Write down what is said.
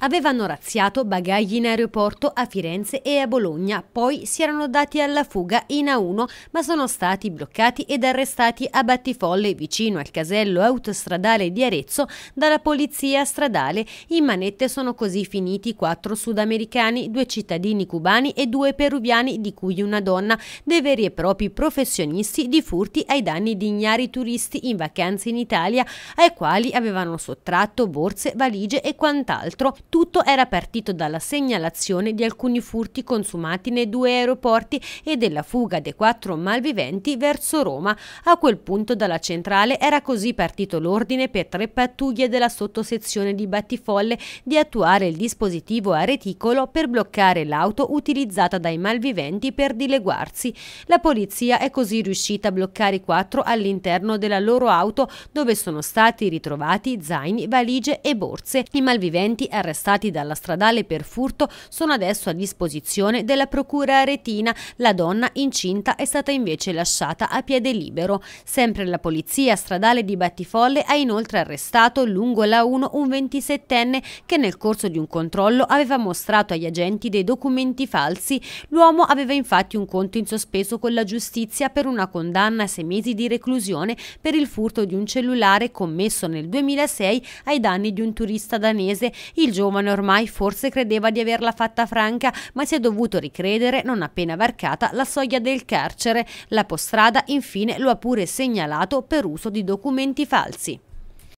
Avevano razziato bagagli in aeroporto a Firenze e a Bologna, poi si erano dati alla fuga in A1, ma sono stati bloccati ed arrestati a Battifolle vicino al casello autostradale di Arezzo dalla polizia stradale. In manette sono così finiti quattro sudamericani, due cittadini cubani e due peruviani, di cui una donna, dei veri e propri professionisti di furti ai danni di ignari turisti in vacanza in Italia, ai quali avevano sottratto borse, valigie e quant'altro. Tutto era partito dalla segnalazione di alcuni furti consumati nei due aeroporti e della fuga dei quattro malviventi verso Roma. A quel punto dalla centrale era così partito l'ordine per tre pattuglie della sottosezione di Battifolle di attuare il dispositivo a reticolo per bloccare l'auto utilizzata dai malviventi per dileguarsi. La polizia è così riuscita a bloccare i quattro all'interno della loro auto dove sono stati ritrovati zaini, valigie e borse. I malviventi arrestati incassati dalla stradale per furto sono adesso a disposizione della procura aretina. La donna incinta è stata invece lasciata a piede libero. Sempre la polizia stradale di Battifolle ha inoltre arrestato lungo la 1 un 27enne che nel corso di un controllo aveva mostrato agli agenti dei documenti falsi. L'uomo aveva infatti un conto in sospeso con la giustizia per una condanna a sei mesi di reclusione per il furto di un cellulare commesso nel 2006 ai danni di un turista danese. Il giovane giovane ormai forse credeva di averla fatta franca, ma si è dovuto ricredere non appena varcata la soglia del carcere. La postrada infine lo ha pure segnalato per uso di documenti falsi.